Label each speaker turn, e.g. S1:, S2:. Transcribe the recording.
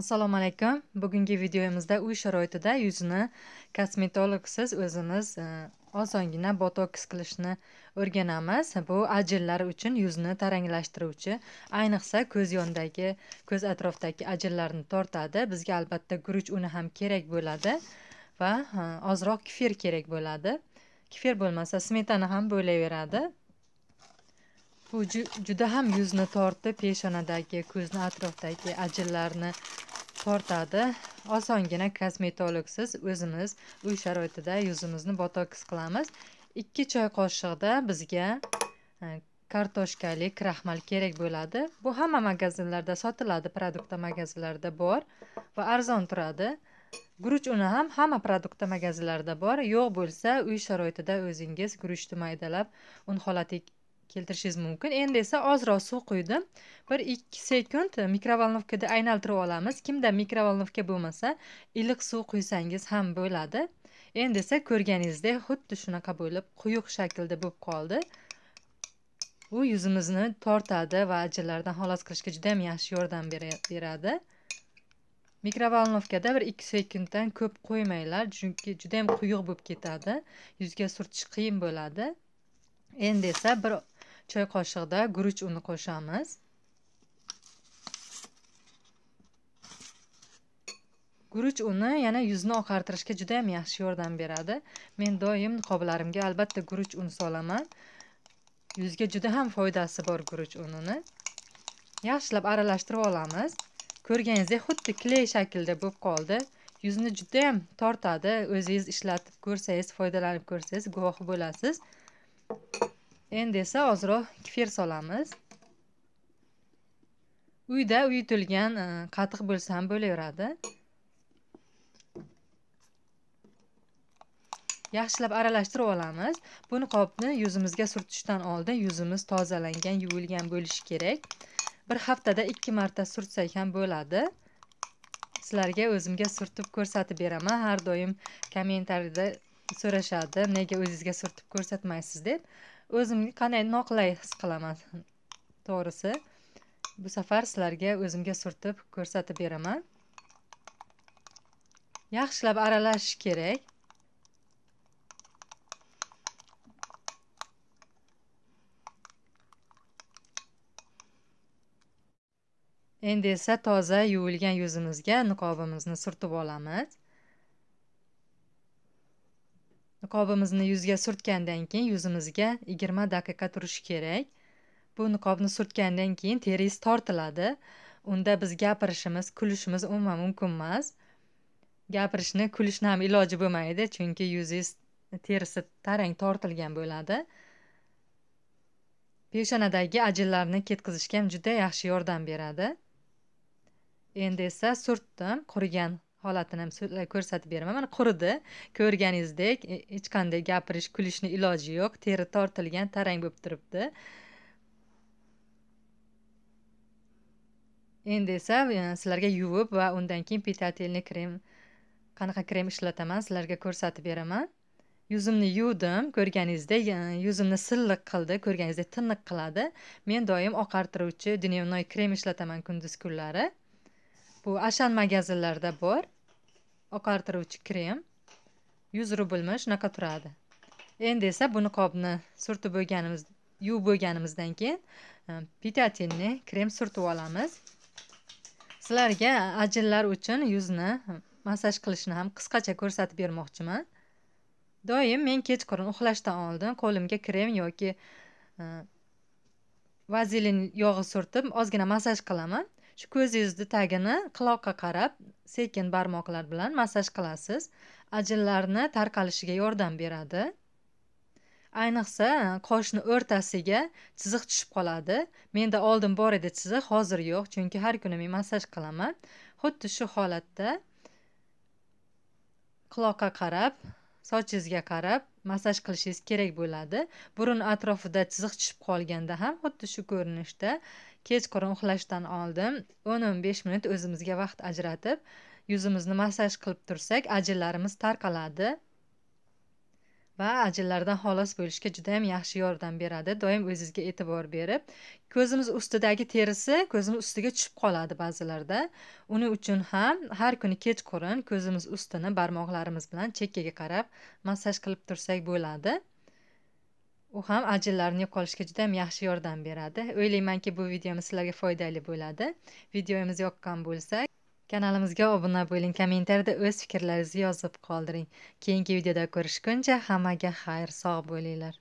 S1: assalomu alaykum bugungi videomizda uy sharoitida yuzni kosmetologsiz o'zimiz e, osongina botoks qilishni o'rganamiz bu ajinlar uchun yuzni taranglashtiruvchi ayniqsa ko'z yonidagi ko'z atrofidagi ajinlarni tortadi bizga albatta guruch uni ham kerak bo'ladi va e, ozroq kefir kerak bo'ladi kefir bo'lmasa smetana ham bo'laveradi bu juda ham yuzni tortib peshonadagi ko'zni atrofidagi ajinlarni tortadi osongina kosmetologsiz o'zimiz uy sharoitida yuzimizni botoks qilamiz ikki choy qoshiqda bizga e, kartoshkali kraxmal kerak bo'ladi bu hamma magazinlarda sotiladi produktda magazinlarda bor va arzon turadi guruch uni ham hamma produktda magazinlarda bor yo'q bo'lsa uy sharoitida o'zingiz guruchni maydalab un holatiga keltirishingiz mumkin endi esa ozroq suv quydim bir ikki sekund mikrovolnovkada aylantirib olamiz kimda mikrovolnovka bo'lmasa iliq suv quysangiz ham bo'ladi endi esa ko'rganingizdek xuddi shunaqa bo'lib quyuq shaklda bo'lib qoldi u yuzimizni tortadi va ajinlardan xalos qilishga juda ham yaxshi yordam beradi mikrovolnovkada bir ikki sekunddan ko'p qo'ymanglar chunki juda yam quyuq bo'lib ketadi yuzga surtish qiyin bo'ladi endi esa bir choy qoshiqda guruch uni qo'shamiz guruch uni yana yuzni oqartirishga juda yam yaxshi yordam beradi men doim niqoblarimga albatta guruch un solaman yuzga juda ham foydasi bor guruch unini yaxshilab aralashtirib olamiz ko'rganingizdek xuddi kley shaklida bo'lib qoldi yuzni juda judayam tortadi o'zingiz ishlatib ko'rsangiz foydalanib ko'rsangiz guvohi bo'lasiz endi esa ozroq kefir solamiz uyda uyutilgan e, qatiq bo'lsa ham bo'laveradi yaxshilab aralashtirib olamiz buni qopni yuzimizga surtishdan oldin yuzimiz tozalangan yuvilgan bo'lishi kerak bir haftada ikki marta surtsak ham bo'ladi sizlarga o'zimga surtib ko'rsatib beraman har doim kommentariyda so'rashadi nega o'zingizga surtib ko'rsatmaysiz deb o'zimni qanday noqulay his qilaman to'g'risi bu safar sizlarga o'zimga surtib ko'rsatib beraman yaxshilab aralashish kerak endi esa toza yuvilgan yuzimizga niqobimizni surtib olamiz niqobimizni yuzga surtgandan keyin yuzimizga yigirma daqiqa turish kerak bu niqobni surtgandan keyin teriz tortiladi unda biz gapirishimiz kulishimiz umuman mumkin emas gapirishni kulishni ham iloji bo'lmaydi chunki yuzingiz terisi tarang tortilgan bo'ladi peshonadagi ajinlarni ketkazishga ham juda yaxshi yordam beradi endi esa surtdim qurigan holatini ham ko'rsatib beraman mana quridi ko'rganingizdek e, hech qanday gapirish kulishni iloji yo'q teri tortilgan tarang bo'lib turibdi endi esa e, sizlarga yuvib va undan keyin petatilni krem qanaqa krem ishlataman sizlarga ko'rsatib beraman yuzimni yuvdim ko'rganingizdek e, yuzimni silliq qildi ko'rganingizdek tiniq qiladi men doim oqartiruvchi dnevnoy krem ishlataman kunduz kunlari bu ashan magazinlarda bor oqartiruvchi krem yuz rublmi shunaqa turadi endi esa buni niqobni surtib bo'lganimiz yuvib bo'lganimizdan keyin e, pitatinni krem surtib olamiz sizlarga ajinlar uchun yuzni e, massaj qilishni ham qisqacha ko'rsatib bermoqchiman doim men kechqurun uxlashdan oldin qo'limga krem yoki e, vazelin yog'i surtib ozgina massaj qilaman shu ko'z tagini qiloqqa qarab sekin barmoqlar bilan massaj qilasiz ajinlarni tarqalishiga yordam beradi ayniqsa qoshni o'rtasiga chiziq tushib qoladi menda oldin bor edi chiziq hozir yo'q chunki har kuni men massaj qilaman xuddi shu holatda quloqqa qarab sochingizga qarab massaj qilishingiz kerak bo'ladi burun atrofida chiziq tushib qolganda ham xuddi shu ko'rinishda kechqurun uxlashdan oldin o'n o'n besh minut o'zimizga vaqt ajratib yuzimizni massaj qilib tursak ajinlarimiz tarqaladi va ajinlardan xolos bo'lishga judayam yaxshi yordam beradi doim o'zizga e'tibor berib ko'zimiz ustidagi terisi ko'zimiz ustiga tushib qoladi ba'zilarda uning uchun ham har kuni kechqurun ko'zimiz ustini barmoqlarimiz bilan chekkaga qarab massaj qilib tursak bo'ladi u ham ajinlarni yo'qolishiga ham yaxshi yordam beradi o'ylaymanki bu videomiz sizlarga foydali bo'ladi videomiz yoqqan bo'lsa kanalimizga obuna bo'ling kommentariyada o'z fikrlaringizni yozib qoldiring keyingi videoda ko'rishguncha hammaga xayr sog' bo'linglar